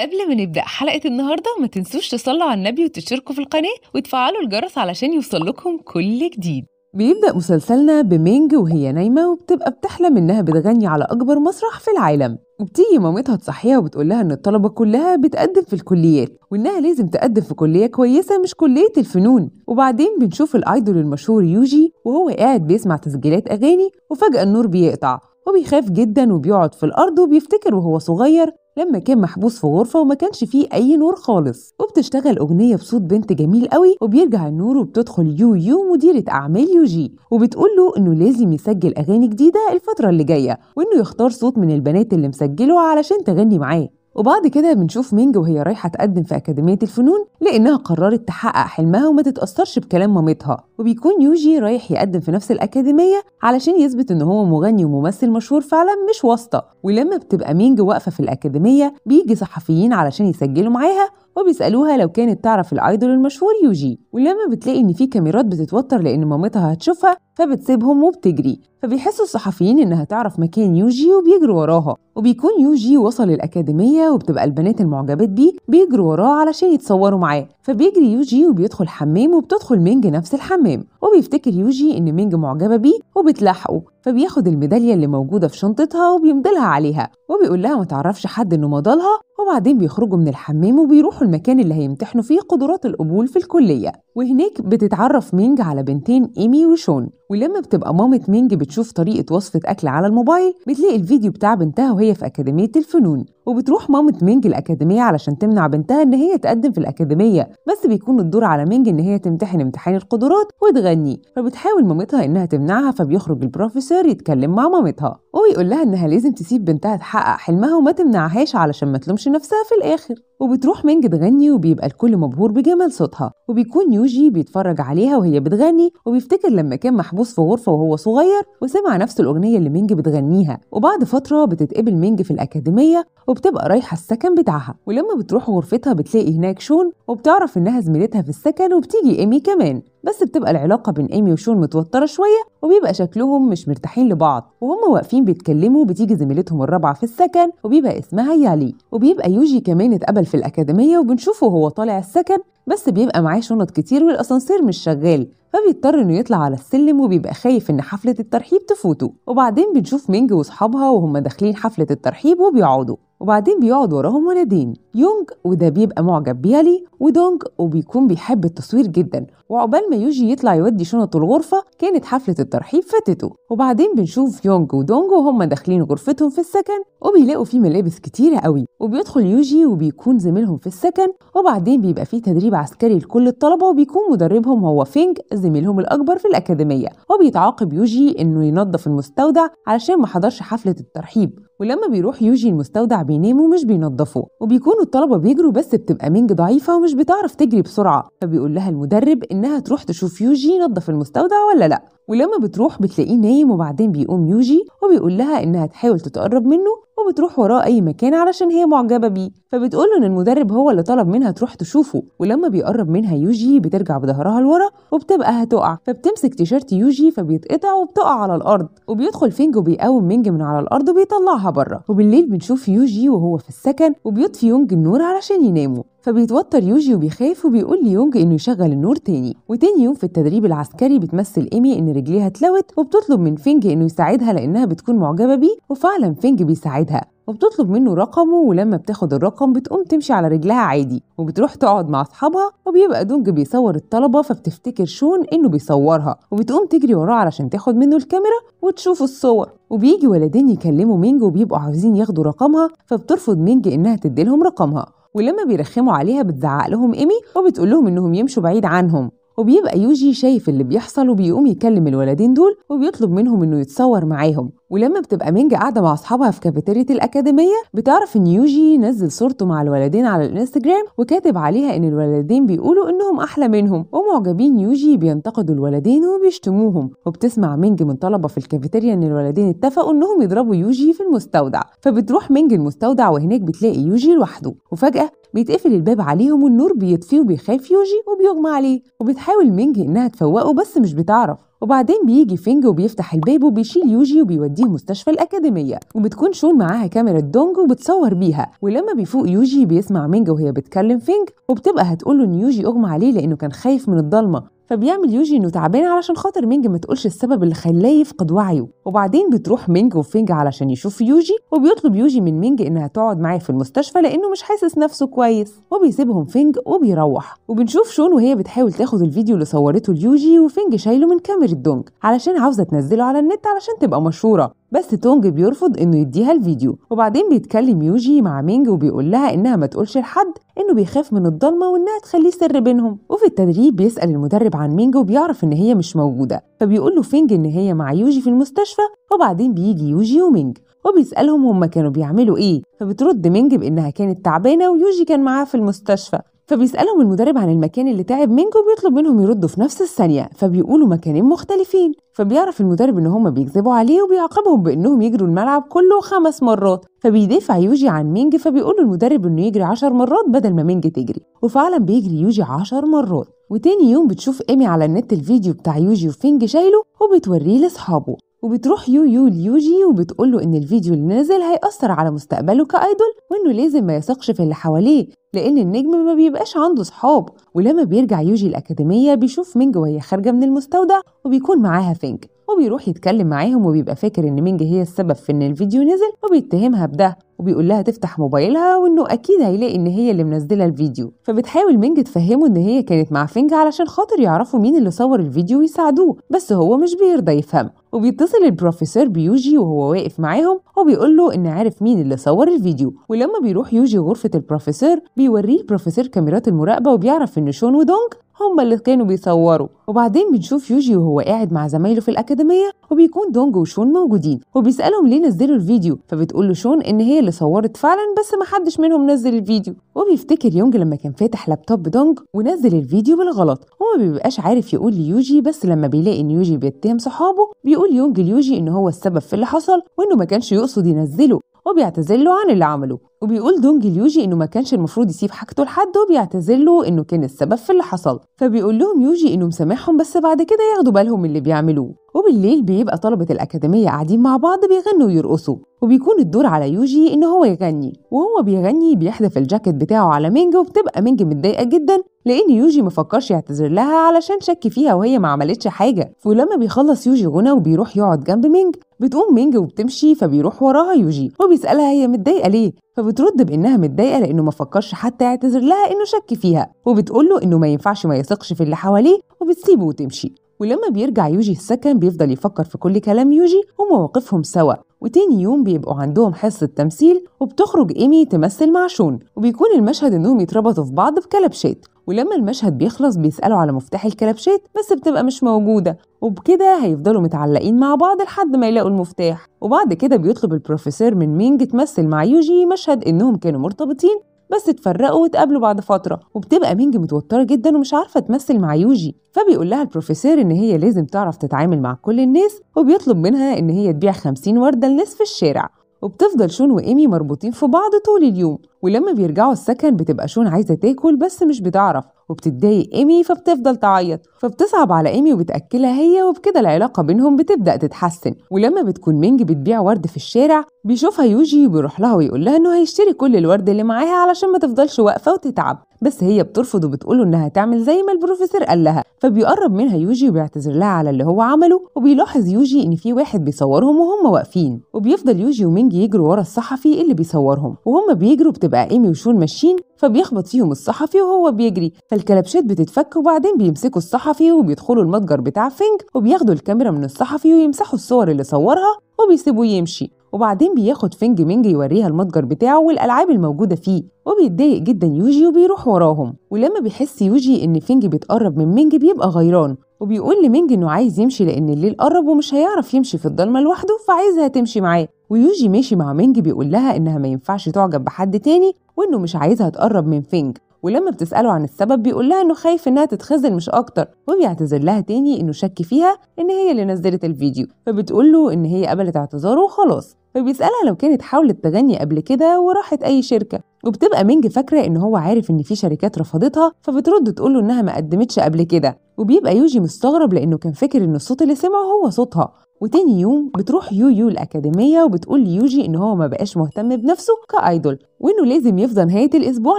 قبل ما نبدأ حلقة النهاردة ما تنسوش تصلوا على النبي وتشتركوا في القناة وتفعلوا الجرس علشان يوصلكم كل جديد بيبدأ مسلسلنا بمينج وهي نايمة وبتبقى بتحلم إنها بتغني على أكبر مسرح في العالم وبتيجي مامتها تصحيها وبتقول لها إن الطلبة كلها بتقدم في الكليات وإنها لازم تقدم في كلية كويسة مش كلية الفنون وبعدين بنشوف الأيدول المشهور يوجي وهو قاعد بيسمع تسجيلات أغاني وفجأة النور بيقطع وبيخاف جدا وبيقعد في الأرض وبيفتكر وهو صغير لما كان محبوس في غرفه وما كانش فيه اي نور خالص وبتشتغل اغنيه بصوت بنت جميل قوي وبيرجع النور وبتدخل يو يو مديره اعمال يوجي وبتقول له انه لازم يسجل اغاني جديده الفتره اللي جايه وانه يختار صوت من البنات اللي مسجله علشان تغني معاه وبعد كده بنشوف مينج وهي رايحة تقدم في أكاديمية الفنون لأنها قررت تحقق حلمها وما تتأثرش بكلام مامتها وبيكون يوجي رايح يقدم في نفس الأكاديمية علشان يثبت إن هو مغني وممثل مشهور فعلا مش واسطة ولما بتبقى مينج واقفة في الأكاديمية بيجي صحفيين علشان يسجلوا معاها وبيسألوها لو كانت تعرف الايدول المشهور يوجي ولما بتلاقي ان في كاميرات بتتوتر لان مامتها هتشوفها فبتسيبهم وبتجري فبيحس الصحفيين انها تعرف مكان يوجي وبيجروا وراها وبيكون يوجي وصل الاكاديميه وبتبقى البنات المعجبات بيه بيجروا وراه علشان يتصوروا معاه فبيجري يوجي وبيدخل حمام وبتدخل مينج نفس الحمام وبيفتكر يوجي ان مينج معجبه بيه وبتلاحقه فبياخد الميداليه اللي موجوده في شنطتها وبيمضلها عليها وبيقول لها ما تعرفش حد انه مضلها وبعدين بيخرجوا من الحمام وبيروحوا المكان اللي هيمتحنوا فيه قدرات القبول في الكليه وهناك بتتعرف مينج على بنتين ايمي وشون ولما بتبقى مامة مينج بتشوف طريقة وصفة أكل على الموبايل بتلاقي الفيديو بتاع بنتها وهي في أكاديمية الفنون وبتروح مامة مينج الأكاديمية علشان تمنع بنتها إن هي تقدم في الأكاديمية بس بيكون الدور على مينج إن هي تمتحن امتحان القدرات وتغني فبتحاول مامتها إنها تمنعها فبيخرج البروفيسور يتكلم مع مامتها وبيقول لها إنها لازم تسيب بنتها تحقق حلمها وما تمنعهاش علشان ما تلومش نفسها في الآخر وبتروح مينج تغني وبيبقى الكل مبهور بجمال صوتها وبيكون يوجي بيتفرج عليها وهي بتغني وبيفتكر لما كان محبوس في غرفة وهو صغير وسمع نفس الأغنية اللي مينج بتغنيها وبعد فترة بتتقبل مينج في الأكاديمية وب وبتبقى رايحه السكن بتاعها ولما بتروح غرفتها بتلاقي هناك شون وبتعرف انها زميلتها في السكن وبتيجي ايمي كمان بس بتبقى العلاقه بين ايمي وشون متوتره شويه وبيبقى شكلهم مش مرتاحين لبعض وهم واقفين بيتكلموا بتيجي زميلتهم الرابعه في السكن وبيبقى اسمها يالي وبيبقى يوجي كمان اتقبل في الاكاديميه وبنشوفه وهو طالع السكن بس بيبقى معاه شنط كتير والاسانسير مش شغال فبيضطر انه يطلع على السلم وبيبقى خايف ان حفله الترحيب تفوته وبعدين بنشوف مينج واصحابها وهم داخلين حفله الترحيب وبيقعدوا وبعدين بيقعد وراهم ولدين يونج وده بيبقى معجب بيالي ودونج وبيكون بيحب التصوير جدا وعقبال ما يوجي يطلع يودي شنطه الغرفه كانت حفله الترحيب فاتته وبعدين بنشوف يونج ودونج وهم داخلين غرفتهم في السكن وبيلاقوا فيه ملابس كتيره قوي وبيدخل يوجي وبيكون زميلهم في السكن وبعدين بيبقى فيه تدريب عسكري لكل الطلبه وبيكون مدربهم هو فينج زميلهم الاكبر في الاكاديميه وبيتعاقب يوجي انه ينظف المستودع علشان ما حضرش حفله الترحيب ولما بيروح يوجي المستودع بينام ومش بينظفه وبيكونوا الطلبه بيجروا بس بتبقى مينج ضعيفه ومش بتعرف تجري بسرعه فبيقول لها المدرب انها تروح تشوف يوجي ينظف المستودع ولا لا ولما بتروح بتلاقيه نايم وبعدين بيقوم يوجي وبيقول لها انها تحاول تتقرب منه وبتروح وراه اي مكان علشان هي معجبه بيه فبتقول ان المدرب هو اللي طلب منها تروح تشوفه ولما بيقرب منها يوجي بترجع بظهرها لورا وبتبقى هتقع فبتمسك تيشيرت يوجي فبيتقطع وبتقع على الارض وبيدخل فينج وبيقوم مينج من على الارض وبيطلعها بره وبالليل بنشوف يوجي وهو في السكن وبيطفي يونج النور علشان يناموا فبيتوتر يوجي وبيخاف وبيقول ليونج انه يشغل النور تاني وتاني يوم في التدريب العسكري بتمثل ايمي ان رجليها اتلوت وبتطلب من فينج انه يساعدها لانها بتكون معجبه بيه وفعلا فينج بيساعدها وبتطلب منه رقمه ولما بتاخد الرقم بتقوم تمشي على رجلها عادي وبتروح تقعد مع اصحابها وبيبقى دونج بيصور الطلبه فبتفتكر شون انه بيصورها وبتقوم تجري وراه علشان تاخد منه الكاميرا وتشوف الصور وبيجي ولدين يكلموا مينج وبيبقوا عاوزين ياخدوا رقمها فبترفض مينج انها تديلهم رقمها ولما بيرخموا عليها بتزعق لهم ايمي وبتقول لهم انهم يمشوا بعيد عنهم وبيبقى يوجي شايف اللي بيحصل وبيقوم يكلم الولدين دول وبيطلب منهم انه يتصور معاهم ولما بتبقى مينج قاعده مع اصحابها في كافيتيريا الاكاديميه بتعرف ان يوجي نزل صورته مع الولدين على الانستجرام وكاتب عليها ان الولدين بيقولوا انهم احلى منهم ومعجبين يوجي بينتقدوا الولدين وبيشتموهم وبتسمع مينج من طلبه في الكافيتيريا ان الولدين اتفقوا انهم يضربوا يوجي في المستودع فبتروح مينج المستودع وهناك بتلاقي يوجي لوحده وفجاه بيتقفل الباب عليهم والنور بيطفي وبيخاف يوجي وبيغمى عليه وبتحاول مينج انها تفوقه بس مش بتعرف وبعدين بيجي فينج وبيفتح الباب وبيشيل يوجي وبيوديه مستشفى الأكاديمية وبتكون شون معاها كاميرا دونج وبتصور بيها ولما بيفوق يوجي بيسمع مينج وهي بتكلم فينج وبتبقى هتقول له ان يوجي اغمى عليه لانه كان خايف من الضلمه فبيعمل يوجي انه تعبان علشان خاطر مينج ما تقولش السبب اللي خلاه يفقد وعيه وبعدين بتروح مينج وفينج علشان يشوف يوجي وبيطلب يوجي من مينج انها تقعد معاه في المستشفى لانه مش حاسس نفسه كويس وبيسيبهم فينج وبيروح وبنشوف شون وهي بتحاول تاخد الفيديو اللي صورته ليوجي وفينج شايله من كاميرا دونج علشان عاوزه تنزله على النت علشان تبقى مشهوره بس تونج بيرفض انه يديها الفيديو وبعدين بيتكلم يوجي مع مينج وبيقول لها انها ما تقولش لحد انه بيخاف من الضلمه وانها تخليه سر بينهم وفي التدريب بيسال المدرب عن مينج وبيعرف ان هي مش موجوده فبيقول له فينج ان هي مع يوجي في المستشفى وبعدين بيجي يوجي ومينج وبيسألهم هما كانوا بيعملوا إيه فبترد مينج بإنها كانت تعبانة ويوجي كان معاها في المستشفى فبيسألهم المدرب عن المكان اللي تعب منه وبيطلب منهم يردوا في نفس الثانية فبيقولوا مكانين مختلفين فبيعرف المدرب ان هما بيكذبوا عليه وبيعاقبهم بانهم يجروا الملعب كله خمس مرات فبيدافع يوجي عن مينج فبيقول المدرب انه يجري عشر مرات بدل ما مينج تجري وفعلا بيجري يوجي عشر مرات وتاني يوم بتشوف ايمي على النت الفيديو بتاع يوجي وفينج شايله وبتوريه لاصحابه وبتروح يو يو ليوجي وبتقول له ان الفيديو اللي نزل هيأثر على مستقبله كايدول وانه لازم ما يثقش في اللي حواليه لأن النجم ما بيبقاش عنده صحاب ولما بيرجع يوجي الأكاديمية بيشوف مينج وهي خارجة من المستودع وبيكون معاها فينج وبيروح يتكلم معاهم وبيبقى فاكر إن مينج هي السبب في إن الفيديو نزل وبيتهمها بده وبيقول لها تفتح موبايلها وإنه أكيد هيلاقي إن هي اللي منزلة الفيديو فبتحاول مينج تفهمه إن هي كانت مع فينج علشان خاطر يعرفوا مين اللي صور الفيديو ويساعدوه بس هو مش بيرضى يفهم وبيتصل البروفيسور بيوجي وهو واقف معاهم وبيقول له إن عارف مين اللي صور الفيديو ولما بيروح يوجي غرفة البروفيسور بيوريه البروفيسور كاميرات المراقبة وبيعرف إن شون ودونج هما اللي كانوا بيصوروا وبعدين بنشوف يوجي وهو قاعد مع زمايله في الأكاديمية وبيكون دونج وشون موجودين وبيسألهم ليه نزلوا الفيديو فبتقول له شون إن هي اللي صورت فعلا بس محدش منهم نزل الفيديو وبيفتكر يونج لما كان فاتح لابتوب دونج ونزل الفيديو بالغلط وما بيبقاش عارف يقول ليوجي بس لما بيلاقي إن يوجي بيتهم صحابه بيقول يونج ليوجي إن هو السبب في اللي حصل وإنه ما كانش يقصد ينزله وبيعتذر له عن اللي عمله وبيقول دونج ليوجي انه ما كانش المفروض يسيب حاجته لحد وبيعتذر له انه كان السبب في اللي حصل فبيقول لهم يوجي انه مسامحهم بس بعد كده ياخدوا بالهم من اللي بيعملوه وبالليل بيبقى طلبة الأكاديمية قاعدين مع بعض بيغنوا ويرقصوا وبيكون الدور على يوجي إن هو يغني وهو بيغني بيحذف الجاكيت بتاعه على مينج وبتبقى مينج متضايقة جدا لأن يوجي مفكرش يعتذر لها علشان شك فيها وهي ما عملتش حاجة ولما بيخلص يوجي غنى وبيروح يقعد جنب مينج بتقوم مينج وبتمشي فبيروح وراها يوجي وبيسألها هي متضايقة ليه فبترد بإنها متضايقة لأنه مفكرش حتى يعتذر لها إنه شك فيها وبتقول له إنه ما ينفعش ما يثقش في اللي حواليه وبتسيبه وتمشي ولما بيرجع يوجي السكن بيفضل يفكر في كل كلام يوجي ومواقفهم سوا وتاني يوم بيبقوا عندهم حصة تمثيل وبتخرج إيمي تمثل مع شون وبيكون المشهد إنهم يتربطوا في بعض بكلبشات ولما المشهد بيخلص بيسألوا على مفتاح الكلبشات بس بتبقى مش موجودة وبكده هيفضلوا متعلقين مع بعض لحد ما يلاقوا المفتاح وبعد كده بيطلب البروفيسور من مينج تمثل مع يوجي مشهد إنهم كانوا مرتبطين بس اتفرقوا واتقابلوا بعد فتره وبتبقى مينج متوتره جدا ومش عارفه تمثل مع يوجي فبيقول لها البروفيسور ان هي لازم تعرف تتعامل مع كل الناس وبيطلب منها ان هي تبيع 50 ورده لناس في الشارع وبتفضل شون وإيمي مربوطين في بعض طول اليوم ولما بيرجعوا السكن بتبقى شون عايزة تاكل بس مش بتعرف وبتتضايق ايمي فبتفضل تعيط فبتصعب على ايمي وبتاكلها هي وبكده العلاقه بينهم بتبدا تتحسن ولما بتكون مينج بتبيع ورد في الشارع بيشوفها يوجي وبيروح لها ويقول لها انه هيشتري كل الورد اللي معاها علشان ما تفضلش واقفه وتتعب بس هي بترفض وبتقوله انها تعمل زي ما البروفيسور قال لها فبيقرب منها يوجي وبيعتذر لها على اللي هو عمله وبيلاحظ يوجي ان في واحد بيصورهم وهم واقفين وبيفضل يوجي ومينج يجروا ورا الصحفي اللي بيصورهم وهم بيجروا بتبقى ايمي وشون ماشيين فبيخبط فيهم الصحفي وهو بيجري فالكلبشات بتتفك وبعدين بيمسكوا الصحفي وبيدخلوا المتجر بتاع فينج وبياخدوا الكاميرا من الصحفي ويمسحوا الصور اللي صورها وبيسيبوه يمشي وبعدين بياخد فينج مينج يوريها المتجر بتاعه والالعاب الموجوده فيه وبيتضايق جدا يوجي وبيروح وراهم ولما بيحس يوجي ان فينج بيتقرب من مينج بيبقى غيران وبيقول لمينج انه عايز يمشي لان الليل قرب ومش هيعرف يمشي في الضلمه لوحده فعايزها تمشي معاه ويوجي ماشي مع مينج بيقول لها انها ما ينفعش تعجب بحد تاني وانه مش عايزها تقرب من فينج ولما بتسأله عن السبب بيقول لها انه خايف انها تتخزن مش اكتر وبيعتذر لها تاني انه شك فيها ان هي اللي نزلت الفيديو فبتقول له ان هي قبلت اعتذاره وخلاص فبيسألها لو كانت حاولت تغني قبل كده وراحت أي شركة وبتبقى مينج فاكرة إن هو عارف إن في شركات رفضتها فبترد تقوله إنها ما قدمتش قبل كده وبيبقى يوجي مستغرب لأنه كان فاكر إن الصوت اللي سمعه هو صوتها وتاني يوم بتروح يويو الأكاديمية وبتقول ليوجي إن هو ما بقاش مهتم بنفسه كأيدول وإنه لازم يفضى نهاية الأسبوع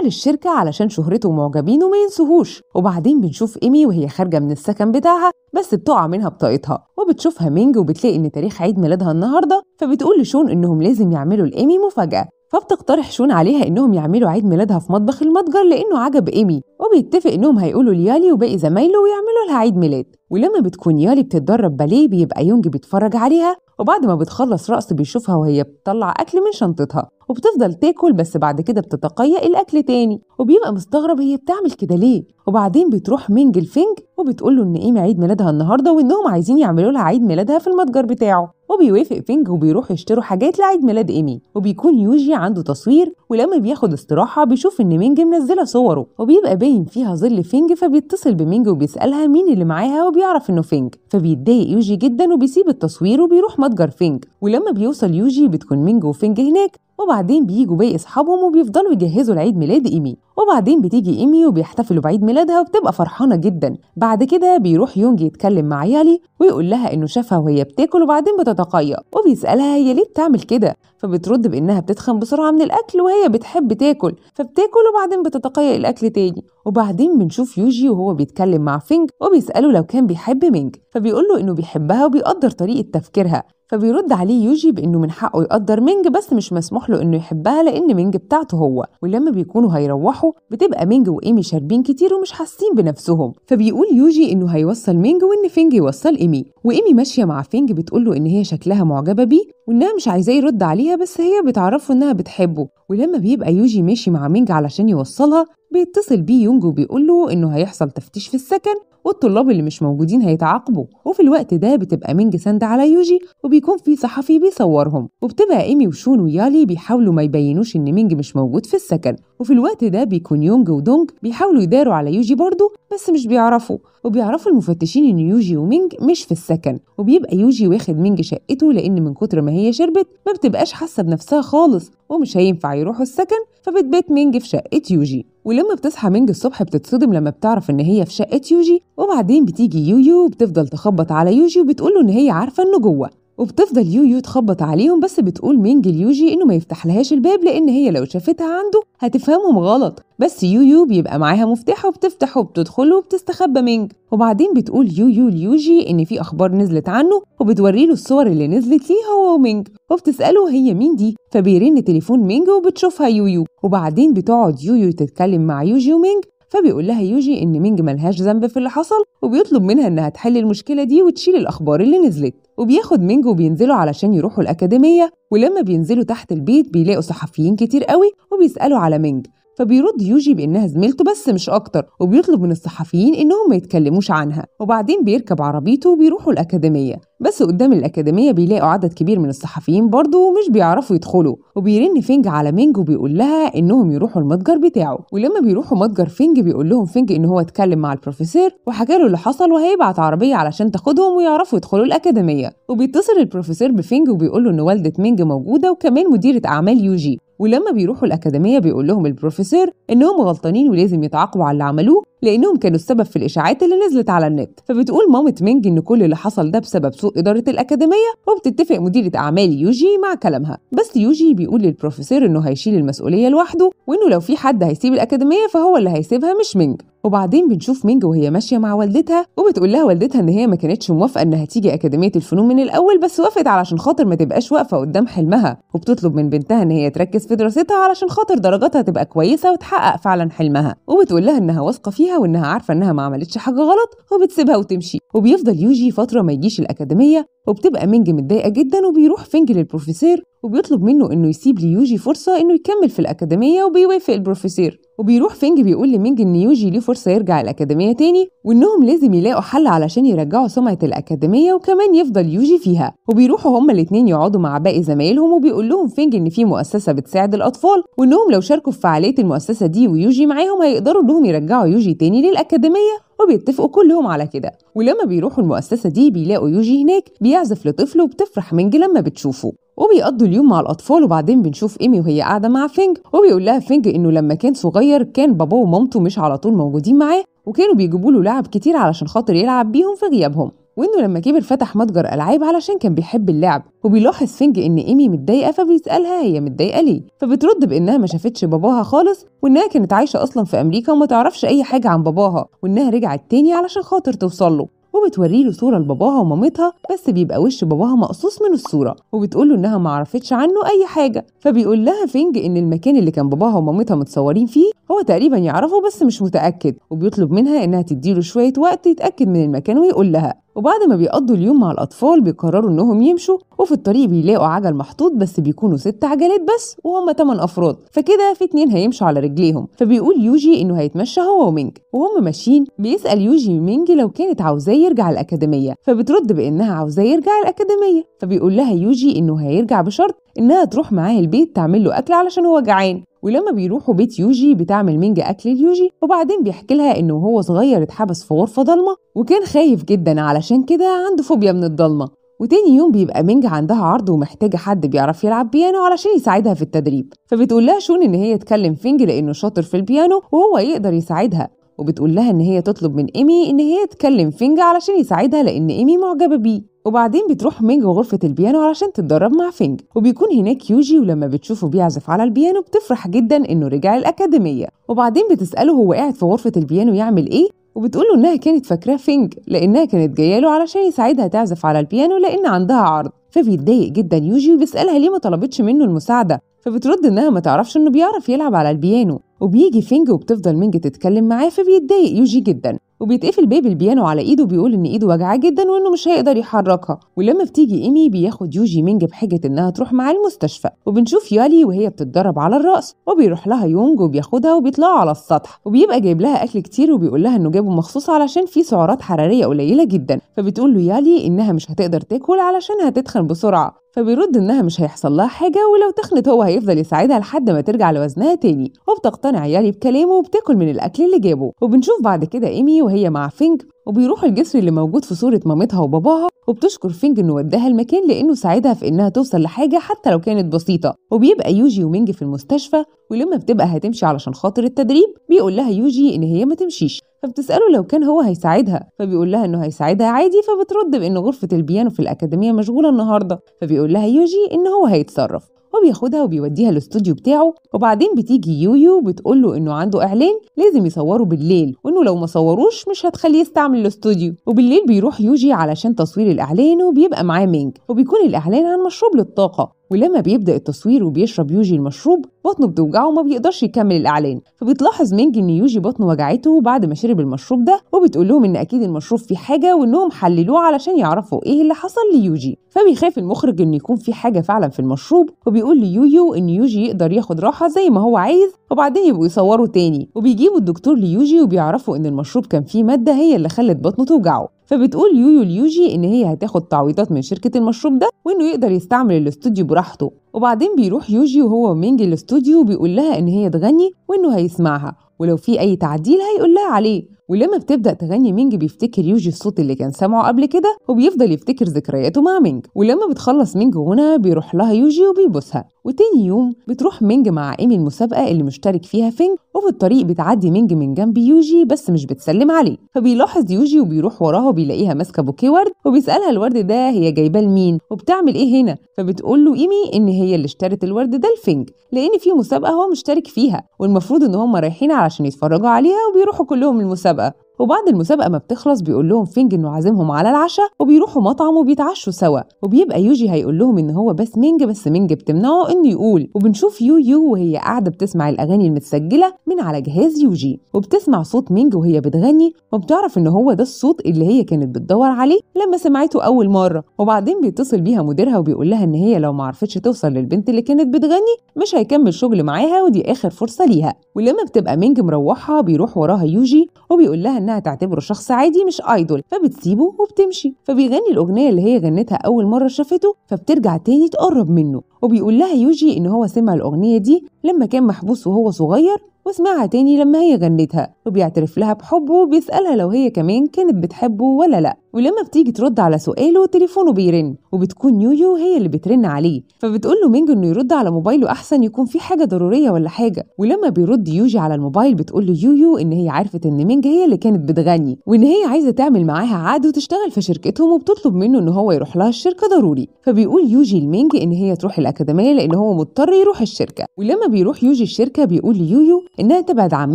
للشركة علشان شهرته ومعجبينه ما ينسوهوش وبعدين بنشوف إيمي وهي خارجة من السكن بتاعها بس بتقع منها بطاقتها وبتشوفها مينج وبتلاقي إن تاريخ عيد ميلادها النهاردة فبتقول لشون إنهم لازم يعملوا لإيمي مفاجأة فبتقترح شون عليها انهم يعملوا عيد ميلادها في مطبخ المتجر لانه عجب ايمي وبيتفق انهم هيقولوا ليالي وباقي زمايله ويعملوا لها عيد ميلاد ولما بتكون يالي بتتدرب باليه بيبقى يونج بيتفرج عليها وبعد ما بتخلص رقص بيشوفها وهي بتطلع أكل من شنطتها وبتفضل تاكل بس بعد كده بتتقيأ الأكل تاني وبيبقى مستغرب هي بتعمل كده ليه وبعدين بتروح مينج الفينج وبتقول له إن إيمي عيد ميلادها النهاردة وإنهم عايزين يعملوا لها عيد ميلادها في المتجر بتاعه وبيوافق فينج وبيروحوا يشتروا حاجات لعيد ميلاد ايمي وبيكون يوجي عنده تصوير ولما بياخد استراحه بيشوف ان مينج منزله صوره وبيبقى باين فيها ظل فينج فبيتصل بمينج وبيسالها مين اللي معاها وبي وبيعرف انه فينج فبيتضايق يوجي جدا وبيسيب التصوير وبيروح متجر فينج ولما بيوصل يوجي بتكون مينج وفينج هناك وبعدين بيجوا باقي اصحابهم وبيفضلوا يجهزوا لعيد ميلاد ايمي وبعدين بتيجي ايمي وبيحتفلوا بعيد ميلادها وبتبقى فرحانه جدا بعد كده بيروح يونج يتكلم مع يالي ويقول لها انه شافها وهي بتاكل وبعدين بتتقيأ وبيسالها هي ليه بتعمل كده فبترد بانها بتتخن بسرعه من الاكل وهي بتحب تاكل فبتاكل وبعدين بتتقيأ الاكل تاني وبعدين بنشوف يوجي وهو بيتكلم مع فينج وبيساله لو كان بيحب مينج فبيقول له انه بيحبها وبيقدر طريقه تفكيرها فبيرد عليه يوجي بانه من حقه يقدر مينج بس مش مسموح له انه يحبها لان مينج بتاعته هو ولما بيكونوا هيروحوا بتبقى مينج وايمي شاربين كتير ومش حاسين بنفسهم فبيقول يوجي انه هيوصل مينج وان فينج يوصل ايمي وايمي ماشيه مع فينج بتقول له ان هي شكلها معجبه بيه وانها مش عايزاه يرد عليها بس هي بتعرفه انها بتحبه ولما بيبقى يوجي ماشي مع مينج علشان يوصلها بيتصل بيه يونج وبيقول له انه هيحصل تفتيش في السكن والطلاب اللي مش موجودين هيتعاقبوا وفي الوقت ده بتبقى مينج سند على يوجي وبيكون في صحفي بيصورهم وبتبقى ايمي وشون ويالي بيحاولوا ما يبينوش ان مينج مش موجود في السكن وفي الوقت ده بيكون يونج ودونج بيحاولوا يداروا على يوجي برضه بس مش بيعرفوا وبيعرفوا المفتشين ان يوجي ومينج مش في السكن وبيبقى يوجي واخد مينج شقته لان من كتر ما هي شربت ما بتبقاش حاسه بنفسها خالص ومش هينفع يروحوا السكن فبتبات مينج في شقه يوجي ولما بتصحى مينج الصبح بتتصدم لما بتعرف ان هي في شقه يوجي وبعدين بتيجي يويو وبتفضل تخبط على يوجي وبتقول له ان هي عارفه انه جوه وبتفضل يويو تخبط عليهم بس بتقول مينج ليوجي انه ما يفتحلهاش الباب لان هي لو شافتها عنده هتفهمهم غلط بس يويو بيبقى معاها مفتاح وبتفتح وبتدخل وبتستخبى مينج وبعدين بتقول يويو ليوجي ان في اخبار نزلت عنه وبتوري له الصور اللي نزلت ليه هو ومينج وبتساله هي مين دي فبيرن تليفون مينج وبتشوفها يويو وبعدين بتقعد يويو تتكلم مع يوجي ومينج فبيقول لها يوجي ان مينج ملهاش ذنب في اللي حصل وبيطلب منها انها تحل المشكله دي وتشيل الاخبار اللي نزلت وبياخد مينج وبينزلوا علشان يروحوا الاكاديميه ولما بينزلوا تحت البيت بيلاقوا صحفيين كتير قوي وبيسالوا على مينج فبيرد يوجي بانها زميلته بس مش اكتر وبيطلب من الصحفيين انهم ما يتكلموش عنها وبعدين بيركب عربيته وبيروحوا الاكاديميه بس قدام الاكاديميه بيلاقوا عدد كبير من الصحفيين برضه ومش بيعرفوا يدخلوا وبيرن فينج على مينج وبيقول لها انهم يروحوا المتجر بتاعه ولما بيروحوا متجر فينج بيقول لهم فينج ان هو اتكلم مع البروفيسور وحكى له اللي حصل وهيبعت عربيه علشان تاخدهم ويعرفوا يدخلوا الاكاديميه وبيتصل البروفيسور بفينج وبيقول له ان والده مينج موجوده وكمان مديره اعمال يوجي ولما بيروحوا الاكاديميه بيقول لهم البروفيسور انهم غلطانين ولازم يتعاقبوا على اللي عملوه لانهم كانوا السبب في الاشاعات اللي نزلت على النت فبتقول مامة مينج ان كل اللي حصل ده بسبب سوء اداره الاكاديميه وبتتفق مديره اعمال يوجي مع كلامها بس يوجي بيقول للبروفيسور انه هيشيل المسؤوليه لوحده وانه لو في حد هيسيب الاكاديميه فهو اللي هيسيبها مش مينج وبعدين بنشوف مينج وهي ماشيه مع والدتها وبتقول لها والدتها ان هي ما كانتش موافقه انها تيجي اكاديميه الفنون من الاول بس وافقت علشان خاطر ما تبقاش واقفه قدام حلمها وبتطلب من بنتها ان هي تركز في دراستها علشان خاطر درجاتها تبقى كويسه وتحقق فعلا حلمها وبتقول لها انها واثقه فيها فيها وانها عارفه انها ما عملتش حاجه غلط وبتسيبها وتمشي وبيفضل يوجي فتره ما يجيش الاكاديميه وبتبقى مينج متضايقه جدا وبيروح فينج للبروفيسور وبيطلب منه انه يسيب ليوجي فرصه انه يكمل في الاكاديميه وبيوافق البروفيسور وبيروح فينج بيقول لمينج ان يوجي ليه فرصه يرجع الاكاديميه تاني وانهم لازم يلاقوا حل علشان يرجعوا سمعه الاكاديميه وكمان يفضل يوجي فيها وبيروحوا هما الاتنين يقعدوا مع باقي زمايلهم وبيقول لهم فينج ان في مؤسسه بتساعد الاطفال وانهم لو شاركوا في فعاليه المؤسسه دي ويوجي معاهم هيقدروا انهم يرجعوا يوجي تاني للاكاديميه وبيتفقوا كلهم على كده ولما بيروحوا المؤسسة دي بيلاقوا يوجي هناك بيعزف لطفله وبتفرح منج لما بتشوفه وبيقضوا اليوم مع الأطفال وبعدين بنشوف إيمي وهي قاعدة مع فينج وبيقول لها فينج إنه لما كان صغير كان باباه ومامته مش على طول موجودين معاه وكانوا بيجيبوا له لعب كتير علشان خاطر يلعب بيهم في غيابهم وانه لما كبر فتح متجر العاب علشان كان بيحب اللعب وبيلاحظ فينج ان ايمي متضايقه فبيسالها هي متضايقه ليه فبترد بانها ما شافتش باباها خالص وانها كانت عايشه اصلا في امريكا وما تعرفش اي حاجه عن باباها وانها رجعت تاني علشان خاطر توصل له وبتوري له صوره لباباها ومامتها بس بيبقى وش باباها مقصوص من الصوره وبتقول له انها ما عرفتش عنه اي حاجه فبيقول لها فينج ان المكان اللي كان باباها ومامتها متصورين فيه هو تقريبا يعرفه بس مش متاكد وبيطلب منها انها تديله شويه وقت يتاكد من المكان ويقول لها وبعد ما بيقضوا اليوم مع الأطفال بيقرروا إنهم يمشوا وفي الطريق بيلاقوا عجل محطوط بس بيكونوا ست عجلات بس وهم تمن أفراد فكده في اتنين هيمشوا على رجليهم فبيقول يوجي إنه هيتمشى هو ومينج وهم ماشيين بيسأل يوجي مينج لو كانت عاوزاه يرجع الأكاديمية فبترد بإنها عاوزاه يرجع الأكاديمية فبيقول لها يوجي إنه هيرجع بشرط إنها تروح معاه البيت تعمل له أكل علشان هو جعان ولما بيروحوا بيت يوجي بتعمل مينجا أكل ليوجي وبعدين بيحكي لها إنه وهو صغير اتحبس في غرفة ضلمة وكان خايف جدا علشان كده عنده فوبيا من الضلمة وتاني يوم بيبقى مينجا عندها عرض ومحتاجة حد بيعرف يلعب بيانو علشان يساعدها في التدريب فبتقول لها شون إن هي تكلم فينج لأنه شاطر في البيانو وهو يقدر يساعدها وبتقول لها إن هي تطلب من إيمي إن هي تكلم فينج علشان يساعدها لأن إيمي معجبة بيه وبعدين بتروح مينج غرفة البيانو علشان تتدرب مع فينج وبيكون هناك يوجي ولما بتشوفه بيعزف على البيانو بتفرح جدا انه رجع الأكاديمية وبعدين بتسأله هو قاعد في غرفة البيانو يعمل ايه وبتقول له انها كانت فاكراه فينج لانها كانت جايه له علشان يساعدها تعزف على البيانو لان عندها عرض فبيتضايق جدا يوجي وبيسالها ليه ما طلبتش منه المساعده فبترد انها ما تعرفش انه بيعرف يلعب على البيانو وبيجي فينج وبتفضل مينج تتكلم معاه فبيتضايق يوجي جدا وبيتقفل بيبي البيانو على ايده بيقول ان ايده وجعاه جدا وانه مش هيقدر يحركها ولما بتيجي ايمي بياخد يوجي مينج بحجه انها تروح معاه المستشفى وبنشوف يالي وهي بتتدرب على الرقص وبيروح لها يونج وبياخدها وبيطلعوا على السطح وبيبقى جايب لها اكل كتير وبيقول لها انه جابه مخصوص علشان فيه سعرات حراريه قليله جدا فبتقول له يالي انها مش هتقدر تاكل علشان هتتخن بسرعه فبيرد إنها مش هيحصل لها حاجة ولو تخنت هو هيفضل يساعدها لحد ما ترجع لوزنها تاني وبتقتنع يالي بكلامه وبتاكل من الأكل اللي جابه وبنشوف بعد كده إيمي وهي مع فينج وبيروحوا الجسر اللي موجود في صورة مامتها وباباها وبتشكر فينج انه وداها المكان لانه ساعدها في انها توصل لحاجه حتى لو كانت بسيطه وبيبقى يوجي ومينج في المستشفى ولما بتبقى هتمشي علشان خاطر التدريب بيقول لها يوجي ان هي ما تمشيش فبتسأله لو كان هو هيساعدها فبيقول لها إنه هيساعدها عادي فبترد بإن غرفة البيانو في الأكاديمية مشغولة النهاردة فبيقول لها يوجي إن هو هيتصرف وبياخدها وبيوديها الاستوديو بتاعه وبعدين بتيجي يويو بتقول له انه عنده اعلان لازم يصوره بالليل وانه لو ما صوروش مش هتخليه يستعمل الاستوديو وبالليل بيروح يوجي علشان تصوير الاعلان وبيبقى معاه مينج وبيكون الاعلان عن مشروب للطاقه ولما بيبدا التصوير وبيشرب يوجي المشروب بطنه بتوجعه وما بيقدرش يكمل الاعلان فبتلاحظ مينج ان يوجي بطنه وجعته بعد ما شرب المشروب ده وبتقول لهم ان اكيد المشروب فيه حاجه وانهم حللوه علشان يعرفوا ايه اللي حصل ليوجي فبيخاف المخرج ان يكون في حاجه فعلا في المشروب وبيقول ليويو ان يوجي يقدر ياخد راحه زي ما هو عايز وبعدين يبقوا يصوروا تاني وبيجيبوا الدكتور ليوجي وبيعرفوا ان المشروب كان فيه ماده هي اللي خلت بطنه توجعه فبتقول يويو ليوجي ان هي هتاخد تعويضات من شركه المشروب ده وانه يقدر يستعمل الاستوديو براحته وبعدين بيروح يوجي وهو مينج الاستوديو وبيقول لها ان هي تغني وانه هيسمعها ولو في اي تعديل هيقول لها عليه ولما بتبدا تغني مينج بيفتكر يوجي الصوت اللي كان سامعه قبل كده وبيفضل يفتكر ذكرياته مع مينج ولما بتخلص مينج هنا بيروح لها يوجي وبيبوسها وتاني يوم بتروح مينج مع ايمي المسابقه اللي مشترك فيها فينج وفي الطريق بتعدي مينج من جنب يوجي بس مش بتسلم عليه فبيلاحظ يوجي وبيروح وراها وبيلاقيها ماسكه بوكيه ورد وبيسالها الورد ده هي جايباه لمين وبتعمل ايه هنا فبتقول له ايمي ان هي اللي اشترت الورد ده لفينج لان في مسابقه هو مشترك فيها والمفروض ان هم رايحين علشان يتفرجوا عليها وبيروحوا كلهم المسابقه وبعد المسابقه ما بتخلص بيقول لهم فينج انه عازمهم على العشاء وبيروحوا مطعم وبيتعشوا سوا وبيبقى يوجي هيقول لهم ان هو بس مينج بس مينج بتمنعه انه يقول وبنشوف يو يو وهي قاعده بتسمع الاغاني المتسجله من على جهاز يوجي وبتسمع صوت مينج وهي بتغني وبتعرف ان هو ده الصوت اللي هي كانت بتدور عليه لما سمعته اول مره وبعدين بيتصل بيها مديرها وبيقول لها ان هي لو ما عرفتش توصل للبنت اللي كانت بتغني مش هيكمل شغل معاها ودي اخر فرصه ليها ولما بتبقى مينج مروحة بيروح وراها يوجي وبيقول لها انها انها تعتبره شخص عادي مش ايدول فبتسيبه وبتمشي فبيغني الأغنية اللي هي غنتها أول مرة شافته فبترجع تاني تقرب منه وبيقول لها يوجي إن هو سمع الأغنية دي لما كان محبوس وهو صغير وسمعها تاني لما هي غنتها وبيعترف لها بحبه وبيسألها لو هي كمان كانت بتحبه ولا لأ ولما بتيجي ترد على سؤاله تليفونه بيرن وبتكون يويو هي اللي بترن عليه فبتقول له مينج انه يرد على موبايله احسن يكون في حاجه ضروريه ولا حاجه ولما بيرد يوجي على الموبايل بتقول له يويو ان هي عرفت ان مينج هي اللي كانت بتغني وان هي عايزه تعمل معاها عقد وتشتغل في شركتهم وبتطلب منه ان هو يروح لها الشركه ضروري فبيقول يوجي لمينج ان هي تروح الاكاديميه لان هو مضطر يروح الشركه ولما بيروح يوجي الشركه بيقول ليويو انها تبعد عن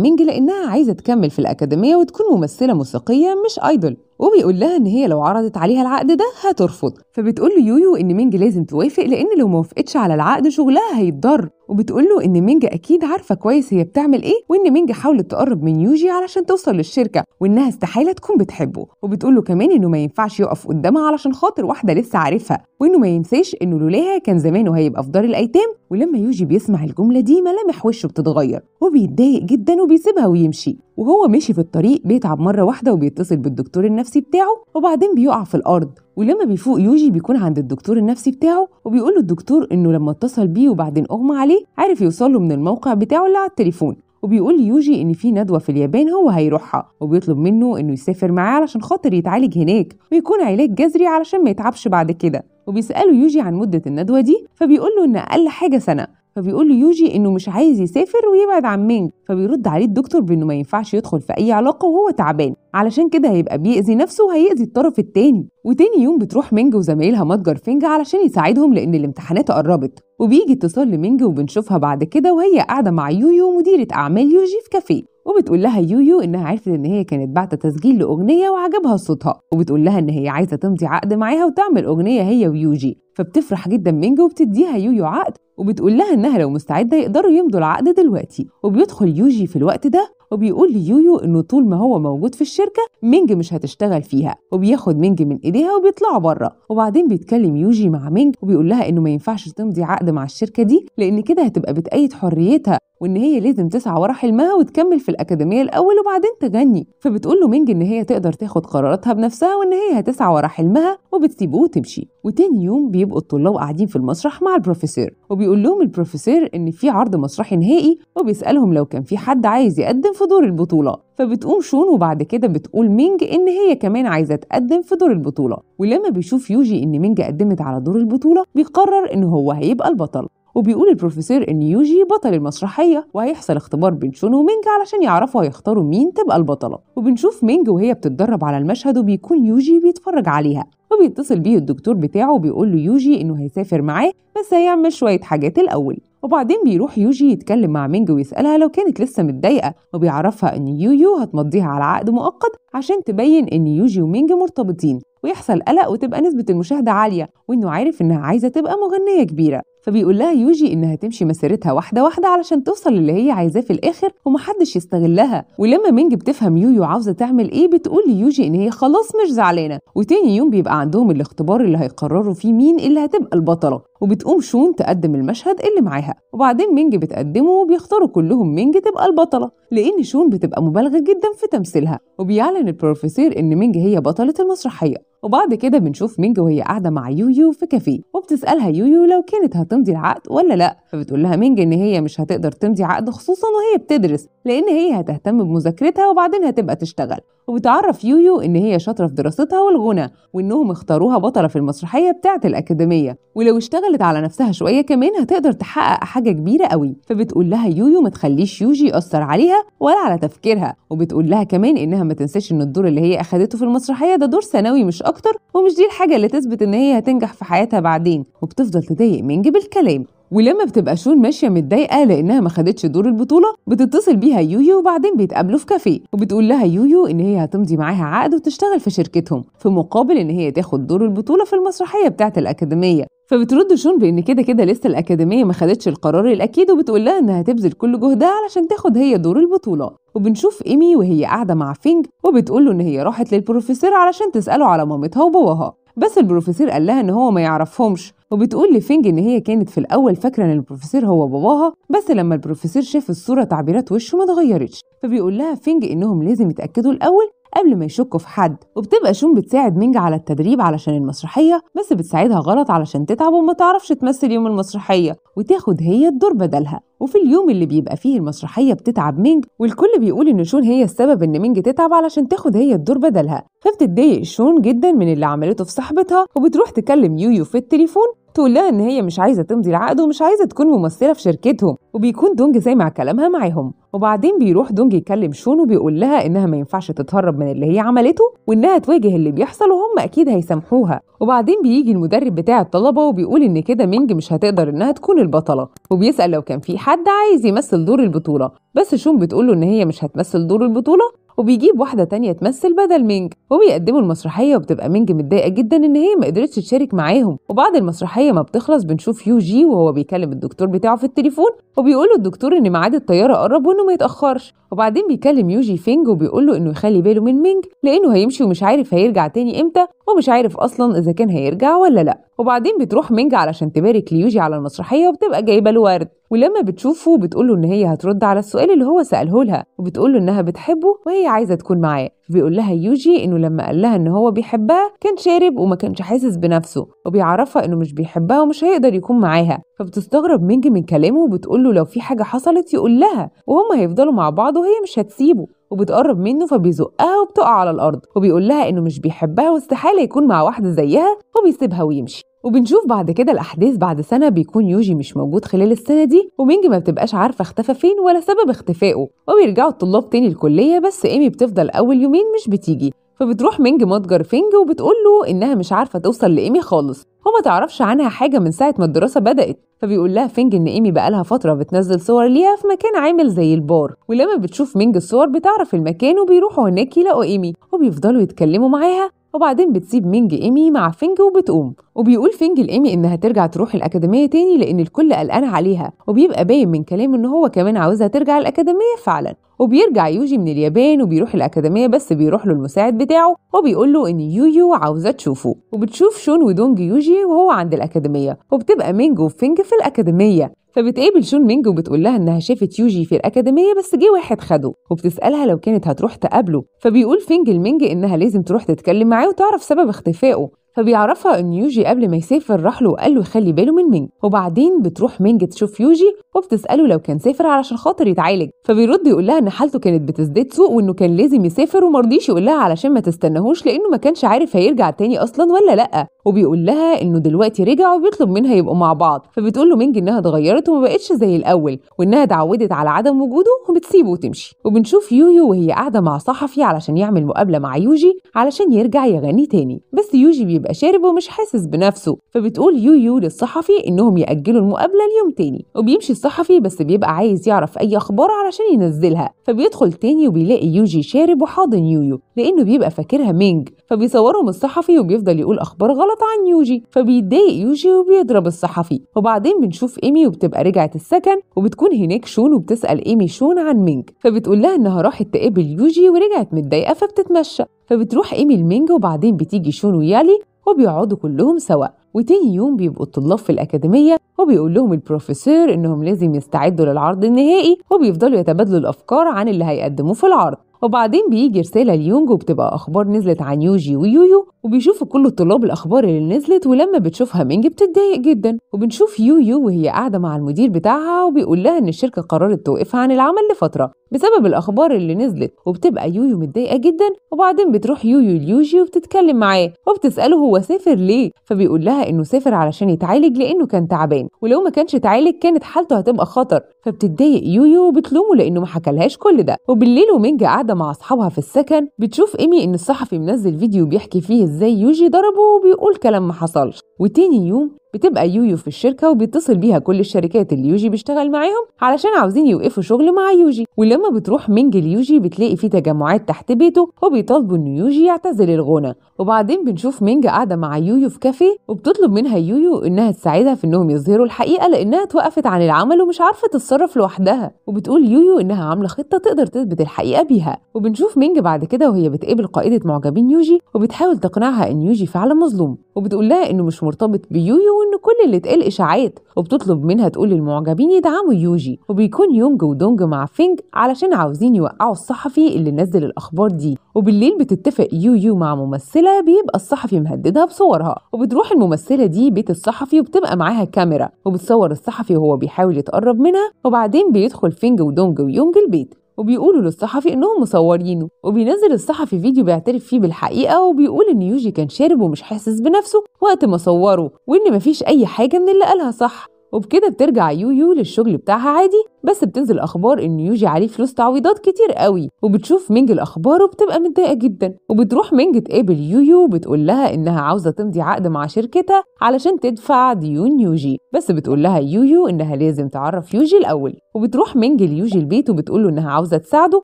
مينج لانها عايزه تكمل في الاكاديميه وتكون ممثله موسيقيه مش ايدول وبيقول لها ان هي لو عرضت عليها العقد ده هترفض فبتقول له يويو ان مينج لازم توافق لان لو ما وافقتش على العقد شغلها هيتضر وبتقول له ان مينج اكيد عارفه كويس هي بتعمل ايه وان مينج حاولت تقرب من يوجي علشان توصل للشركه وانها استحاله تكون بتحبه وبتقول له كمان انه ما ينفعش يقف قدامها علشان خاطر واحده لسه عارفها وانه ما ينساش انه لولاها كان زمانه هيبقى في دار الايتام ولما يوجي بيسمع الجمله دي ملامح وشه بتتغير وبيتضايق جدا وبيسيبها ويمشي وهو ماشي في الطريق بيتعب مره واحده وبيتصل بالدكتور النفسي النفسي بتاعه وبعدين بيقع في الارض ولما بيفوق يوجي بيكون عند الدكتور النفسي بتاعه وبيقول له الدكتور انه لما اتصل بيه وبعدين اغمى عليه عرف يوصل له من الموقع بتاعه اللي على التليفون وبيقول يوجي ان في ندوه في اليابان هو هيروحها وبيطلب منه انه يسافر معاه علشان خاطر يتعالج هناك ويكون علاج جذري علشان ما يتعبش بعد كده وبيساله يوجي عن مده الندوه دي فبيقول له ان اقل حاجه سنه فبيقول له يوجي انه مش عايز يسافر ويبعد عن مينج فبيرد عليه الدكتور بانه ما ينفعش يدخل في اي علاقه وهو تعبان علشان كده هيبقى بيأذي نفسه وهيأذي الطرف التاني وتاني يوم بتروح مينج وزمايلها متجر فينج علشان يساعدهم لان الامتحانات قربت وبيجي اتصال لمينج وبنشوفها بعد كده وهي قاعده مع يويو مديره اعمال يوجي في كافيه وبتقول لها يويو انها عرفت ان هي كانت بعت تسجيل لاغنيه وعجبها صوتها وبتقول لها ان هي عايزه تمضي عقد معاها وتعمل اغنيه هي ويوجي فبتفرح جدا منج وبتديها يويو عقد وبتقول لها انها لو مستعده يقدروا يمضوا العقد دلوقتي وبيدخل يوجي في الوقت ده وبيقول ليويو انه طول ما هو موجود في الشركه مينج مش هتشتغل فيها وبياخد مينج من ايديها وبيطلعوا بره وبعدين بيتكلم يوجي مع مينج وبيقول لها انه ما ينفعش تمضي عقد مع الشركه دي لان كده هتبقى بتأيد حريتها وان هي لازم تسعى ورا حلمها وتكمل في الاكاديميه الاول وبعدين تغني فبتقول له مينج ان هي تقدر تاخد قراراتها بنفسها وان هي هتسعى ورا حلمها وبتسيبه وتمشي وتاني يوم بيبقوا الطلاب قاعدين في المسرح مع البروفيسور وبيقول لهم البروفيسور ان في عرض مسرحي نهائي وبيسالهم لو كان في حد عايز يقدم في دور البطوله فبتقوم شون وبعد كده بتقول مينج ان هي كمان عايزه تقدم في دور البطوله ولما بيشوف يوجي ان مينج قدمت على دور البطوله بيقرر ان هو هيبقى البطل وبيقول البروفيسور ان يوجي بطل المسرحيه وهيحصل اختبار بين شون ومينج علشان يعرفوا هيختاروا مين تبقى البطله وبنشوف مينج وهي بتتدرب على المشهد وبيكون يوجي بيتفرج عليها وبيتصل بيه الدكتور بتاعه وبيقول له يوجي انه هيسافر معاه بس هيعمل شويه حاجات الاول وبعدين بيروح يوجي يتكلم مع مينج ويسألها لو كانت لسه متضايقة وبيعرفها إن يويو هتمضيها على عقد مؤقت عشان تبين إن يوجي ومينج مرتبطين ويحصل قلق وتبقى نسبة المشاهدة عالية وإنه عارف إنها عايزة تبقى مغنية كبيرة فبيقول لها يوجي انها تمشي مسيرتها واحده واحده علشان توصل للي هي عايزاه في الاخر ومحدش يستغلها ولما مينج بتفهم يويو عاوزه تعمل ايه بتقول ليوجي ان هي خلاص مش زعلانه وتاني يوم بيبقى عندهم الاختبار اللي هيقرروا فيه مين اللي هتبقى البطله وبتقوم شون تقدم المشهد اللي معاها وبعدين مينج بتقدمه وبيختاروا كلهم مينج تبقى البطله لان شون بتبقى مبالغه جدا في تمثيلها وبيعلن البروفيسور ان مينج هي بطله المسرحيه وبعد كده بنشوف مينجو وهي قاعدة مع يويو في كافيه وبتسألها يويو لو كانت هتمضي العقد ولا لا فبتقول لها مينجو إن هي مش هتقدر تمضي عقد خصوصا وهي بتدرس لأن هي هتهتم بمذاكرتها وبعدين هتبقى تشتغل وبتعرف يويو إن هي شاطرة في دراستها والغنى وإنهم اختاروها بطلة في المسرحية بتاعة الأكاديمية ولو اشتغلت على نفسها شوية كمان هتقدر تحقق حاجة كبيرة قوي فبتقول لها يويو ما تخليش يوجي يأثر عليها ولا على تفكيرها وبتقول لها كمان إنها ما تنساش إن الدور اللي هي أخدته في المسرحية ده دور ثانوي مش أكتر ومش دي الحاجة اللي تثبت إن هي هتنجح في حياتها بعدين وبتفضل تضايق منجي بالكلام ولما بتبقى شون ماشيه متضايقه لانها ما خدتش دور البطوله بتتصل بيها يويو وبعدين بيتقابلوا في كافيه وبتقول لها يويو ان هي هتمضي معاها عقد وتشتغل في شركتهم في مقابل ان هي تاخد دور البطوله في المسرحيه بتاعه الاكاديميه فبترد شون بان كده كده لسه الاكاديميه ما خدتش القرار الاكيد وبتقول لها انها تبذل كل جهدها علشان تاخد هي دور البطوله وبنشوف ايمي وهي قاعده مع فينج وبتقول له ان هي راحت للبروفيسور علشان تساله على مامتها وباباها بس البروفيسور قال لها ان هو ما يعرفهمش وبتقول لفينج ان هي كانت في الاول فاكره ان البروفيسور هو باباها بس لما البروفيسور شاف الصوره تعبيرات وشه ما اتغيرتش فبيقول لها فينج انهم لازم يتاكدوا الاول قبل ما يشكوا في حد وبتبقى شون بتساعد مينجا على التدريب علشان المسرحيه بس بتساعدها غلط علشان تتعب وما تعرفش تمثل يوم المسرحيه وتاخد هي الدور بدلها وفي اليوم اللي بيبقى فيه المسرحيه بتتعب مينج والكل بيقول ان شون هي السبب ان مينج تتعب علشان تاخد هي الدور بدلها فبتتضايق شون جدا من اللي عملته في صاحبتها وبتروح تكلم يويو في التليفون تقول لها إن هي مش عايزة تمضي العقد ومش عايزة تكون ممثلة في شركتهم وبيكون دونج سامع كلامها معاهم وبعدين بيروح دونج يكلم شون وبيقول لها إنها ما ينفعش تتهرب من اللي هي عملته وإنها تواجه اللي بيحصل وهم أكيد هيسامحوها وبعدين بيجي المدرب بتاع الطلبة وبيقول إن كده مينج مش هتقدر إنها تكون البطلة وبيسأل لو كان في حد عايز يمثل دور البطولة بس شون بتقول له إن هي مش هتمثل دور البطولة وبيجيب واحده تانية تمثل بدل مينج وبيقدموا المسرحيه وبتبقى مينج متضايقه جدا ان هي ما قدرتش تشارك معاهم وبعد المسرحيه ما بتخلص بنشوف يو جي وهو بيكلم الدكتور بتاعه في التليفون وبيقول له الدكتور ان ميعاد الطياره قرب وانه ما يتاخرش وبعدين بيكلم يوجي فينج وبيقول له انه يخلي باله من مينج لانه هيمشي ومش عارف هيرجع تاني امتى ومش عارف اصلا اذا كان هيرجع ولا لا وبعدين بتروح مينج علشان تبارك ليوجي على المسرحيه وبتبقى جايبه له ورد ولما بتشوفه بتقول له ان هي هترد على السؤال اللي هو ساله لها وبتقول له انها بتحبه وهي عايزه تكون معاه فبيقول لها يوجي انه لما قال لها ان هو بيحبها كان شارب وما كانش حاسس بنفسه وبيعرفها انه مش بيحبها ومش هيقدر يكون معاها فبتستغرب مينج من كلامه وبتقول له لو في حاجه حصلت يقول لها وهما هيفضلوا مع بعض وهي مش هتسيبه وبتقرب منه فبيزقها وبتقع على الارض وبيقول لها انه مش بيحبها واستحاله يكون مع واحده زيها وبيسيبها ويمشي وبنشوف بعد كده الاحداث بعد سنه بيكون يوجي مش موجود خلال السنه دي ومينج ما بتبقاش عارفه اختفى فين ولا سبب اختفائه وبيرجعوا الطلاب تاني الكليه بس ايمي بتفضل اول يومين مش بتيجي فبتروح مينج متجر فينج وبتقول له انها مش عارفه توصل لايمي خالص وما تعرفش عنها حاجه من ساعه ما الدراسه بدات فبيقول لها فينج ان ايمي بقالها فتره بتنزل صور ليها في مكان عامل زي البار ولما بتشوف مينج الصور بتعرف المكان وبيروحوا هناك يلاقوا ايمي وبيفضلوا يتكلموا معاها وبعدين بتسيب مينج ايمي مع فينج وبتقوم وبيقول فينج لايمي انها ترجع تروح الاكاديميه تاني لان الكل قلقان عليها وبيبقى باين من كلامه ان هو كمان عاوزها ترجع الاكاديميه فعلا وبيرجع يوجي من اليابان وبيروح الاكاديميه بس بيروح له المساعد بتاعه وبيقول له ان يويو عاوزه تشوفه وبتشوف شون ودونج يوجي وهو عند الاكاديميه وبتبقى مينج وفينج في الاكاديميه فبتقابل شون مينج وبتقول لها انها شافت يوجي في الاكاديميه بس جه واحد خده وبتسالها لو كانت هتروح تقابله فبيقول فينج المينج انها لازم تروح تتكلم معاه وتعرف سبب اختفائه فبيعرفها ان يوجي قبل ما يسافر راح له وقال له يخلي باله من مينج وبعدين بتروح مينج تشوف يوجي وبتساله لو كان سافر علشان خاطر يتعالج فبيرد يقول لها ان حالته كانت بتزداد سوء وانه كان لازم يسافر ومرضيش يقول لها علشان ما تستناهوش لانه ما كانش عارف هيرجع تاني اصلا ولا لا وبيقول لها انه دلوقتي رجع وبيطلب منها يبقوا مع بعض فبتقول له مينج انها اتغيرت وما بقتش زي الاول وانها اتعودت على عدم وجوده وبتسيبه وتمشي وبنشوف يويو وهي قاعده مع صحفي علشان يعمل مقابله مع يوجي علشان يرجع يغني تاني بس يوجي بيبقى بيبقى شارب ومش حاسس بنفسه فبتقول يويو للصحفي انهم ياجلوا المقابله ليوم تاني وبيمشي الصحفي بس بيبقى عايز يعرف اي اخبار علشان ينزلها فبيدخل تاني وبيلاقي يوجي شارب وحاضن يويو لانه بيبقى فاكرها مينج فبيصورهم الصحفي وبيفضل يقول اخبار غلط عن يوجي فبيتضايق يوجي وبيضرب الصحفي وبعدين بنشوف ايمي وبتبقى رجعت السكن وبتكون هناك شون وبتسال ايمي شون عن مينج فبتقول لها انها راحت تقابل يوجي ورجعت متضايقه فبتتمشى فبتروح ايمي المينج وبعدين بتيجي شون ويالي وبيقعدوا كلهم سوا وتاني يوم بيبقوا الطلاب في الأكاديمية وبيقول لهم البروفيسور إنهم لازم يستعدوا للعرض النهائي وبيفضلوا يتبادلوا الأفكار عن اللي هيقدموه في العرض وبعدين بيجي رسالة ليونج وبتبقى أخبار نزلت عن يوجي ويويو وبيشوفوا كل الطلاب الأخبار اللي نزلت ولما بتشوفها مينج بتتضايق جدا وبنشوف يويو وهي قاعدة مع المدير بتاعها وبيقول لها إن الشركة قررت توقفها عن العمل لفترة بسبب الأخبار اللي نزلت وبتبقى يويو متضايقة جدا وبعدين بتروح يويو ليوجي وبتتكلم معاه وبتسأله هو سافر ليه فبيقول لها إنه سافر علشان يتعالج لأنه كان تعبان ولو ما كانش اتعالج كانت حالته هتبقى خطر فبتتضايق يويو وبتلومه لأنه ما حكالهاش كل ده وبالليل ومينج قاعدة قاعده مع اصحابها في السكن بتشوف ايمي ان الصحفي منزل فيديو بيحكي فيه ازاي يوجي ضربه وبيقول كلام ما حصلش وتاني يوم بتبقى يويو في الشركة وبيتصل بيها كل الشركات اللي يوجي بيشتغل معاهم علشان عاوزين يوقفوا شغل مع يوجي ولما بتروح منج ليوجي بتلاقي في تجمعات تحت بيته وبيطالبوا ان يوجي يعتزل الغنى وبعدين بنشوف منج قاعدة مع يويو في كافيه وبتطلب منها يويو انها تساعدها في انهم يظهروا الحقيقة لانها اتوقفت عن العمل ومش عارفة تتصرف لوحدها وبتقول يويو انها عاملة خطة تقدر تثبت الحقيقة بيها وبنشوف منج بعد كده وهي بتقابل قائدة معجبين يوجي وبتحاول تقنعها ان يوجي فعلا مظلوم وبتقول لها انه مش مرتبط بيويو وان كل اللي اتقال اشاعات وبتطلب منها تقول للمعجبين يدعموا يوجي وبيكون يونج ودونج مع فينج علشان عاوزين يوقعوا الصحفي اللي نزل الاخبار دي وبالليل بتتفق يويو مع ممثله بيبقى الصحفي مهددها بصورها وبتروح الممثله دي بيت الصحفي وبتبقى معاها كاميرا وبتصور الصحفي وهو بيحاول يتقرب منها وبعدين بيدخل فينج ودونج ويونج البيت وبيقولوا للصحفي انهم مصورينه وبينزل الصحفي فيديو بيعترف فيه بالحقيقه وبيقول ان يوجي كان شارب ومش حاسس بنفسه وقت ما صوره وان مفيش اي حاجه من اللي قالها صح وبكده بترجع يويو للشغل بتاعها عادي بس بتنزل اخبار ان يوجي عليه فلوس تعويضات كتير قوي وبتشوف مينج الاخبار وبتبقى متضايقه جدا وبتروح مينج تقابل يويو بتقول لها انها عاوزه تمضي عقد مع شركتها علشان تدفع ديون يوجي بس بتقول لها يويو انها لازم تعرف يوجي الاول وبتروح مينج ليوجي البيت وبتقول له انها عاوزه تساعده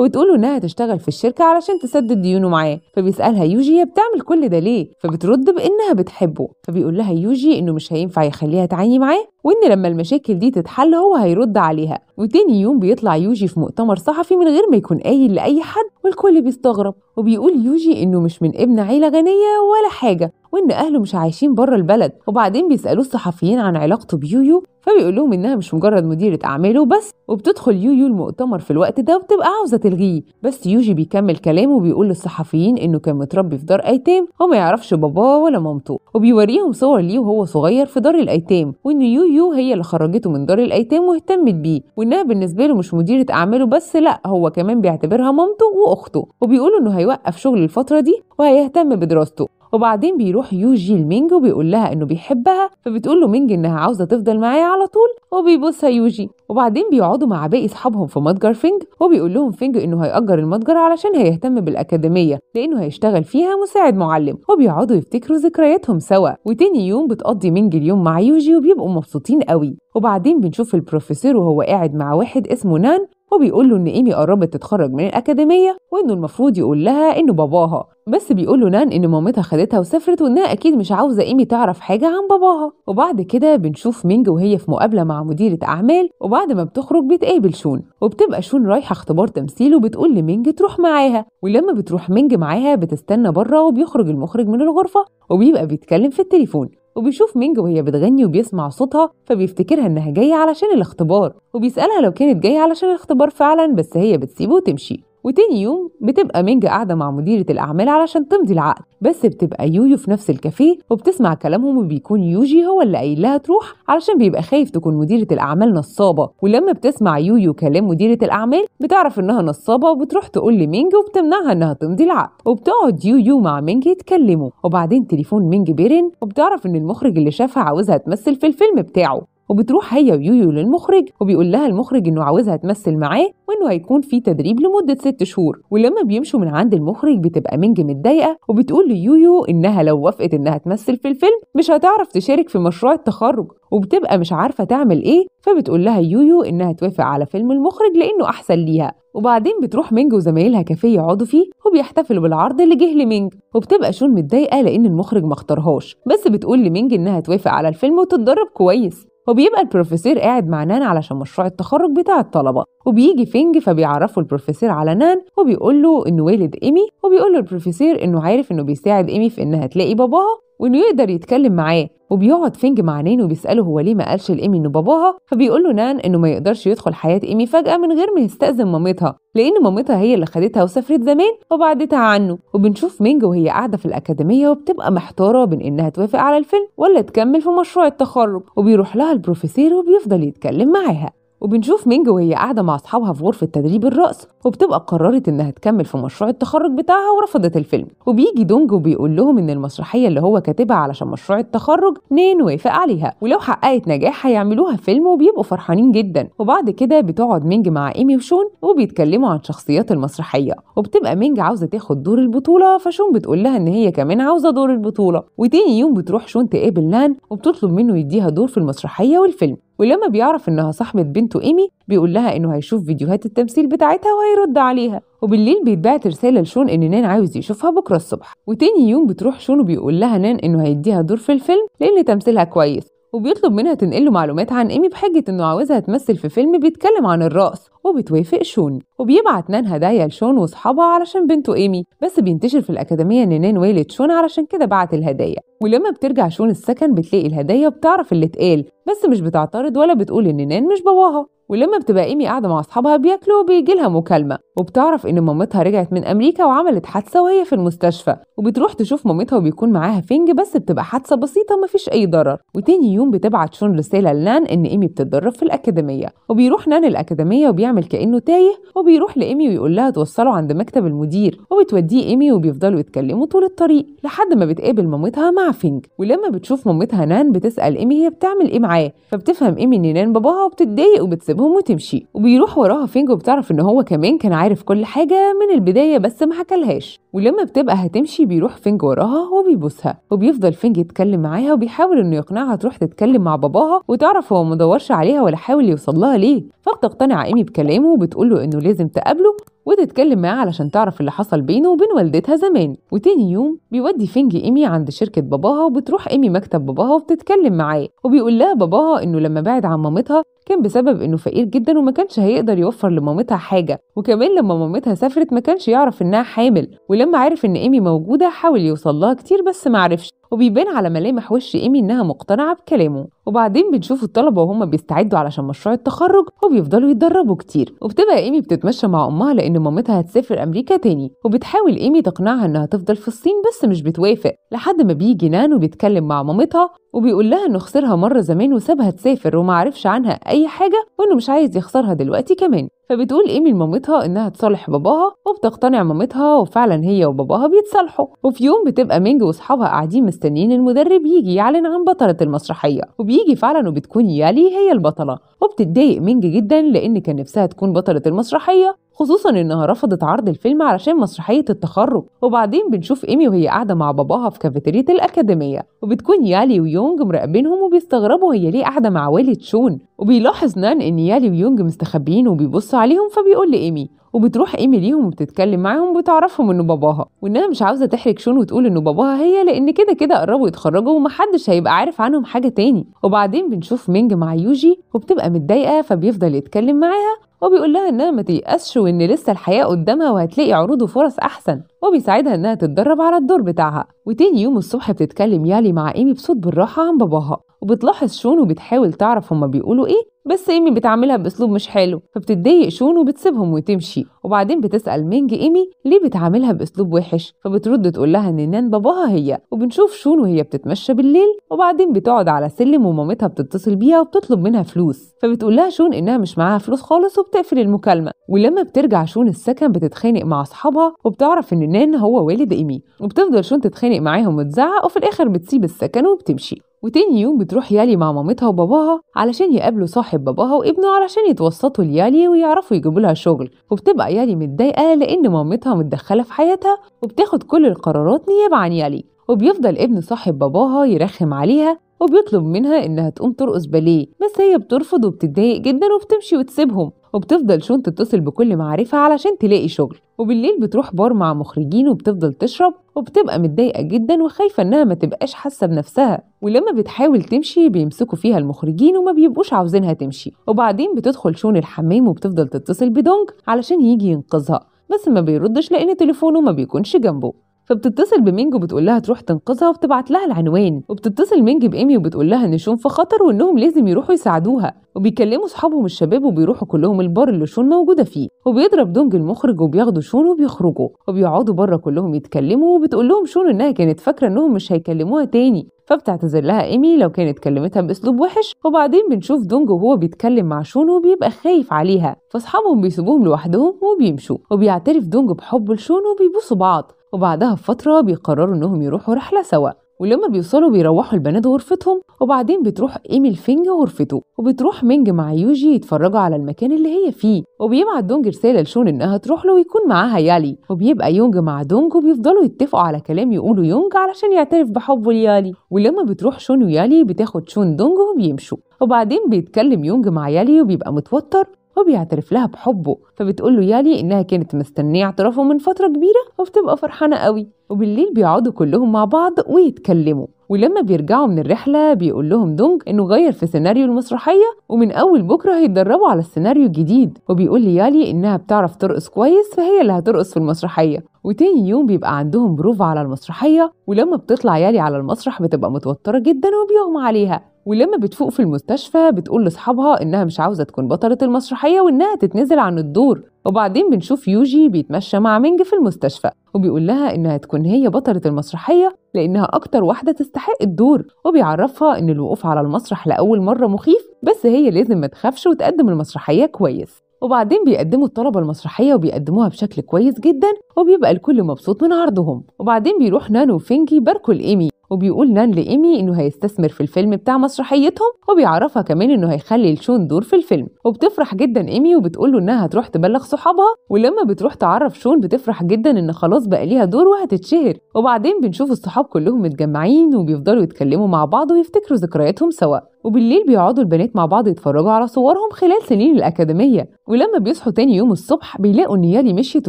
وبتقول له انها تشتغل في الشركه علشان تسدد ديونه معاه فبيسالها يوجي هي بتعمل كل ده ليه فبترد بانها بتحبه فبيقول لها يوجي انه مش هينفع يخليها تعاني معاه وان لما المشاكل دي تتحل هو هيرد عليها وتاني يوم بيطلع يوجي في مؤتمر صحفي من غير ما يكون قايل لأي حد والكل بيستغرب وبيقول يوجي إنه مش من ابن عيلة غنية ولا حاجة وان اهله مش عايشين بره البلد وبعدين بيسالوه الصحفيين عن علاقته بيويو فبيقول لهم انها مش مجرد مديره اعماله بس وبتدخل يويو المؤتمر في الوقت ده وبتبقى عاوزه تلغيه بس يوجي بيكمل كلامه وبيقول للصحفيين انه كان متربي في دار ايتام وما يعرفش باباه ولا مامته وبيوريهم صور ليه وهو صغير في دار الايتام وان يويو هي اللي خرجته من دار الايتام واهتمت بيه وانها بالنسبه له مش مديره اعماله بس لا هو كمان بيعتبرها مامته واخته وبيقول انه هيوقف شغل الفتره دي وهيهتم بدراسته وبعدين بيروح يوجي لمينج وبيقول لها انه بيحبها فبتقول له مينج انها عاوزه تفضل معايا على طول وبيبصها يوجي وبعدين بيقعدوا مع باقي اصحابهم في متجر فينج وبيقول لهم فينج انه هيأجر المتجر علشان هيهتم بالاكاديميه لانه هيشتغل فيها مساعد معلم وبيقعدوا يفتكروا ذكرياتهم سوا وتاني يوم بتقضي مينج اليوم مع يوجي وبيبقوا مبسوطين قوي وبعدين بنشوف البروفيسور وهو قاعد مع واحد اسمه نان وبيقول له ان ايمي قربت تتخرج من الاكاديميه وانه المفروض يقول لها انه باباها بس بيقول له نان ان مامتها خدتها وسافرت وانها اكيد مش عاوزه ايمي تعرف حاجه عن باباها وبعد كده بنشوف مينج وهي في مقابله مع مديره اعمال وبعد ما بتخرج بتقابل شون وبتبقى شون رايحه اختبار تمثيل وبتقول لمينج تروح معاها ولما بتروح مينج معاها بتستنى بره وبيخرج المخرج من الغرفه وبيبقى بيتكلم في التليفون وبيشوف مينج وهي بتغني وبيسمع صوتها فبيفتكرها انها جايه علشان الاختبار وبيسالها لو كانت جايه علشان الاختبار فعلا بس هي بتسيبه وتمشي وتاني يوم بتبقى مينجا قاعده مع مديره الاعمال علشان تمضي العقد بس بتبقى يويو في نفس الكافيه وبتسمع كلامهم وبيكون يوجي هو اللي قايل لها تروح علشان بيبقى خايف تكون مديره الاعمال نصابه ولما بتسمع يويو كلام مديره الاعمال بتعرف انها نصابه وبتروح تقول لمينجا وبتمنعها انها تمضي العقد وبتقعد يويو مع مينجا يتكلموا وبعدين تليفون مينجا بيرن وبتعرف ان المخرج اللي شافها عاوزها تمثل في الفيلم بتاعه وبتروح هي ويويو للمخرج وبيقول لها المخرج انه عاوزها تمثل معاه وانه هيكون في تدريب لمده ست شهور ولما بيمشوا من عند المخرج بتبقى منج متضايقه وبتقول ليويو انها لو وافقت انها تمثل في الفيلم مش هتعرف تشارك في مشروع التخرج وبتبقى مش عارفه تعمل ايه فبتقول لها يويو انها توافق على فيلم المخرج لانه احسن ليها وبعدين بتروح مينج وزمايلها كافيه يقعدوا فيه وبيحتفلوا بالعرض اللي جه لمينج وبتبقى شون متضايقه لان المخرج ما اختارهاش بس بتقول لمينج انها توافق على الفيلم وتتدرب كويس وبيبقى البروفيسور قاعد مع نان علشان مشروع التخرج بتاع الطلبة وبيجي فينج فبيعرفه البروفيسور على نان وبيقول له انه والد ايمي وبيقول له البروفيسور انه عارف انه بيساعد ايمي في انها تلاقي باباها وانه يقدر يتكلم معاه وبيقعد فينج مع نان وبيساله هو ليه ما قالش لايمي انه باباها فبيقول له نان انه ما يقدرش يدخل حياه ايمي فجاه من غير ما يستاذن مامتها لان مامتها هي اللي خدتها وسافرت زمان وبعدتها عنه وبنشوف مينج وهي قاعده في الاكاديميه وبتبقى محتاره بين انها توافق على الفيلم ولا تكمل في مشروع التخرج وبيروح لها البروفيسور وبيفضل يتكلم معاها وبنشوف مينج وهي قاعدة مع أصحابها في غرفة تدريب الرقص وبتبقى قررت إنها تكمل في مشروع التخرج بتاعها ورفضت الفيلم وبيجي دونج وبيقول لهم إن المسرحية اللي هو كاتبها علشان مشروع التخرج نين وافق عليها ولو حققت نجاح هيعملوها فيلم وبيبقوا فرحانين جدا وبعد كده بتقعد مينج مع إيمي وشون وبيتكلموا عن شخصيات المسرحية وبتبقى مينج عاوزة تاخد دور البطولة فشون بتقول لها إن هي كمان عاوزة دور البطولة وتاني يوم بتروح شون تقابل نان وبتطلب منه يديها دور في المسرحية والفيلم ولما بيعرف انها صاحبه بنته ايمي بيقول لها انه هيشوف فيديوهات التمثيل بتاعتها وهيرد عليها وبالليل بيتبعت رساله لشون ان نان عاوز يشوفها بكره الصبح وتاني يوم بتروح شون وبيقول لها نان انه هيديها دور في الفيلم لان تمثيلها كويس وبيطلب منها تنقله معلومات عن إيمي بحجة إنه عاوزها تمثل في فيلم بيتكلم عن الرقص وبتوافق شون وبيبعت نان هدايا لشون وأصحابها علشان بنته إيمي بس بينتشر في الأكاديمية إن نان والد شون علشان كده بعت الهدايا ولما بترجع شون السكن بتلاقي الهدايا وبتعرف اللي اتقال بس مش بتعترض ولا بتقول إن نان مش باباها ولما بتبقى ايمي قاعده مع اصحابها بياكلوا وبيجي لها مكالمه وبتعرف ان مامتها رجعت من امريكا وعملت حادثه وهي في المستشفى وبتروح تشوف مامتها وبيكون معاها فينج بس بتبقى حادثه بسيطه مفيش اي ضرر وتاني يوم بتبعت شون رساله لنان ان ايمي بتتدرب في الاكاديميه وبيروح نان الاكاديميه وبيعمل كانه تايه وبيروح لايمي ويقول لها توصله عند مكتب المدير وبتوديه ايمي وبيفضلوا يتكلموا طول الطريق لحد ما بتقابل مامتها مع فينج ولما بتشوف مامتها نان بتسال ايمي هي بتعمل ايه معاه فبتفهم ايمي ان نان باباها وبتتضايق بيكسبهم وتمشي وبيروح وراها فينجو بتعرف ان هو كمان كان عارف كل حاجه من البدايه بس ما حكالهاش ولما بتبقى هتمشي بيروح فينج وراها وبيبوسها وبيفضل فينج يتكلم معاها وبيحاول انه يقنعها تروح تتكلم مع باباها وتعرف هو مدورش عليها ولا حاول يوصل لها ليه فبتقتنع ايمي بكلامه وبتقول له انه لازم تقابله وتتكلم معاه علشان تعرف اللي حصل بينه وبين والدتها زمان وتاني يوم بيودي فينج ايمي عند شركه باباها وبتروح ايمي مكتب باباها وبتتكلم معاه وبيقول لها باباها انه لما بعد عن مامتها كان بسبب انه فقير جدا وما كانش هيقدر يوفر لمامتها حاجه وكمان لما مامتها سافرت ما كانش يعرف انها حامل ولما عرف إن إيمي موجودة حاول يوصلها كتير بس معرفش وبيبان على ملامح وش ايمي انها مقتنعه بكلامه وبعدين بنشوف الطلبه وهم بيستعدوا علشان مشروع التخرج وبيفضلوا يتدربوا كتير وبتبقى ايمي بتتمشى مع امها لان مامتها هتسافر امريكا تاني وبتحاول ايمي تقنعها انها تفضل في الصين بس مش بتوافق لحد ما بيجي نانو بيتكلم مع مامتها وبيقول لها انه خسرها مره زمان وسابها تسافر ومعرفش عنها اي حاجه وانه مش عايز يخسرها دلوقتي كمان فبتقول ايمي لمامتها انها تصالح باباها وبتقتنع مامتها وفعلا هي وباباها بيتصالحوا وفي يوم بتبقى مينج واصحابها قاعدين مستنيين المدرب يجي يعلن عن بطلة المسرحية وبيجي فعلا وبتكون يالي هي البطلة وبتتضايق منج جدا لأن كان نفسها تكون بطلة المسرحية خصوصا انها رفضت عرض الفيلم علشان مسرحيه التخرج وبعدين بنشوف ايمي وهي قاعده مع باباها في كافيتيريه الاكاديميه وبتكون يالي ويونج مراقبينهم وبيستغربوا هي ليه قاعده مع والد شون وبيلاحظ نان ان يالي ويونج مستخبيين وبيبصوا عليهم فبيقول لايمي وبتروح ايمي ليهم وبتتكلم معاهم وبتعرفهم انه باباها وانها مش عاوزه تحرج شون وتقول انه باباها هي لان كده كده قربوا يتخرجوا ومحدش هيبقى عارف عنهم حاجه تاني وبعدين بنشوف مينج مع يوجي وبتبقى متضايقه فبيفضل يتكلم معاها وبيقول لها انها ما تيأسش وان لسه الحياه قدامها وهتلاقي عروض وفرص احسن وبيساعدها إنها تتدرب على الدور بتاعها وتاني يوم الصبح بتتكلم يالي مع إيمي بصوت بالراحة عن باباها وبتلاحظ شون وبتحاول تعرف هما بيقولوا إيه بس إيمي بتعاملها بأسلوب مش حلو فبتتضايق شون وبتسيبهم وتمشي وبعدين بتسأل مينج إيمي ليه بتعاملها بأسلوب وحش فبترد تقول لها إن نان باباها هي وبنشوف شون وهي بتتمشى بالليل وبعدين بتقعد على سلم ومامتها بتتصل بيها وبتطلب منها فلوس فبتقول لها شون إنها مش معاها فلوس خالص وبتقفل المكالمة ولما بترجع شون السكن بتتخانق مع أصحابها وبتعرف إن منان هو والد ايمي وبتفضل شون تتخانق معاهم وتزعق وفي الاخر بتسيب السكن وبتمشي وتاني يوم بتروح يالي مع مامتها وباباها علشان يقابلوا صاحب باباها وابنه علشان يتوسطوا ليالي ويعرفوا يجيبوا لها شغل وبتبقى يالي متضايقه لان مامتها متدخله في حياتها وبتاخد كل القرارات نيابه عن يالي وبيفضل ابن صاحب باباها يرخم عليها وبيطلب منها انها تقوم ترقص باليه بس هي بترفض وبتتضايق جدا وبتمشي وتسيبهم وبتفضل شون تتصل بكل معارفها علشان تلاقي شغل وبالليل بتروح بار مع مخرجين وبتفضل تشرب وبتبقى متضايقة جدا وخايفة إنها ما تبقاش حاسة بنفسها ولما بتحاول تمشي بيمسكوا فيها المخرجين وما بيبقوش عاوزينها تمشي وبعدين بتدخل شون الحمام وبتفضل تتصل بدونج علشان يجي ينقذها بس ما بيردش لأن تليفونه ما بيكونش جنبه فبتتصل بمينج وبتقول لها تروح تنقذها وبتبعت لها العنوان وبتتصل مينج بإيمي وبتقول لها إن شون في خطر وإنهم لازم يروحوا يساعدوها وبيكلموا صحابهم الشباب وبيروحوا كلهم البار اللي شون موجودة فيه وبيضرب دونج المخرج وبياخدوا شون وبيخرجوا وبيقعدوا بره كلهم يتكلموا وبتقول لهم شون إنها كانت فاكرة إنهم مش هيكلموها تاني فبتعتذر لها ايمي لو كانت كلمتها باسلوب وحش وبعدين بنشوف دونج وهو بيتكلم مع شون وبيبقى خايف عليها فاصحابهم بيسيبوهم لوحدهم وبيمشوا وبيعترف دونج بحبه لشون وبيبوسوا بعض وبعدها بفترة بيقرروا إنهم يروحوا رحلة سوا ولما بيوصلوا بيروحوا البنات غرفتهم وبعدين بتروح إيميل فينج غرفته وبتروح مينج مع يوجي يتفرجوا على المكان اللي هي فيه وبيبعت دونج رساله لشون انها تروح له ويكون معاها يالي وبيبقى يونج مع دونج وبيفضلوا يتفقوا على كلام يقوله يونج علشان يعترف بحبه ليالي ولما بتروح شون ويالي بتاخد شون دونج وبيمشوا وبعدين بيتكلم يونج مع يالي وبيبقى متوتر وبيعترف لها بحبه فبتقول له يالي انها كانت مستنيه اعترافه من فتره كبيره وبتبقى فرحانه قوي وبالليل بيقعدوا كلهم مع بعض ويتكلموا ولما بيرجعوا من الرحلة بيقول لهم دونج إنه غير في سيناريو المسرحية ومن أول بكرة هيتدربوا على السيناريو الجديد وبيقول ليالي إنها بتعرف ترقص كويس فهي اللي هترقص في المسرحية وتاني يوم بيبقى عندهم بروف على المسرحية ولما بتطلع يالي يعني على المسرح بتبقى متوترة جدا وبيغمى عليها ولما بتفوق في المستشفى بتقول لاصحابها انها مش عاوزه تكون بطله المسرحيه وانها تتنزل عن الدور وبعدين بنشوف يوجي بيتمشى مع مينج في المستشفى وبيقول لها انها تكون هي بطله المسرحيه لانها اكتر واحده تستحق الدور وبيعرفها ان الوقوف على المسرح لاول مره مخيف بس هي لازم ما تخافش وتقدم المسرحيه كويس وبعدين بيقدموا الطلبة المسرحية وبيقدموها بشكل كويس جدا وبيبقى الكل مبسوط من عرضهم وبعدين بيروح نانو وفينجي باركو الإيمي وبيقول نان لإيمي إنه هيستثمر في الفيلم بتاع مسرحيتهم وبيعرفها كمان إنه هيخلي لشون دور في الفيلم وبتفرح جدا إيمي وبتقول له إنها هتروح تبلغ صحابها ولما بتروح تعرف شون بتفرح جدا إن خلاص بقى ليها دور وهتتشهر وبعدين بنشوف الصحاب كلهم متجمعين وبيفضلوا يتكلموا مع بعض ويفتكروا ذكرياتهم سوا وبالليل بيقعدوا البنات مع بعض يتفرجوا على صورهم خلال سنين الأكاديمية ولما بيصحوا تاني يوم الصبح بيلاقوا إن يالي مشيت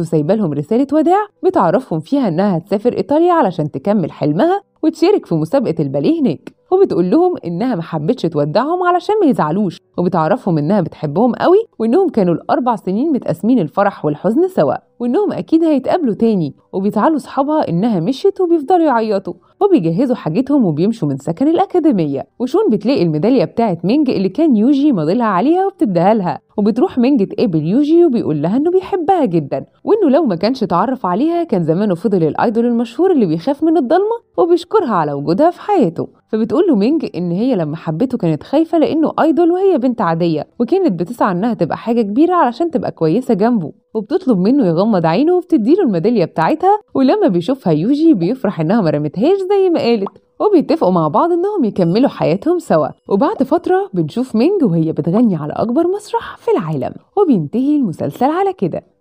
وسايبة لهم رسالة وداع بتعرفهم فيها إنها هتسافر إيطاليا علشان تكمل حلمها وتشارك في مسابقة الباليه هناك وبتقول لهم إنها ما حبتش تودعهم علشان ما يزعلوش وبتعرفهم إنها بتحبهم قوي وإنهم كانوا الأربع سنين متقاسمين الفرح والحزن سوا وإنهم أكيد هيتقابلوا تاني وبيزعلوا صحابها إنها مشيت وبيفضلوا يعيطوا وبيجهزوا حاجتهم وبيمشوا من سكن الأكاديمية وشون بتلاقي الميدالية بتاعة مينج اللي كان يوجي ماضلها عليها وبتديها لها وبتروح مينج تقابل يوجي وبيقول لها انه بيحبها جدا وانه لو ما كانش اتعرف عليها كان زمانه فضل الايدول المشهور اللي بيخاف من الضلمه وبيشكرها على وجودها في حياته فبتقول له مينج ان هي لما حبته كانت خايفه لانه ايدول وهي بنت عاديه وكانت بتسعى انها تبقى حاجه كبيره علشان تبقى كويسه جنبه وبتطلب منه يغمض عينه وبتديله الميدالية بتاعتها ولما بيشوفها يوجي بيفرح إنها مرمتهاش زي ما قالت وبيتفقوا مع بعض إنهم يكملوا حياتهم سوا وبعد فترة بنشوف مينج وهي بتغني على أكبر مسرح في العالم وبينتهي المسلسل على كده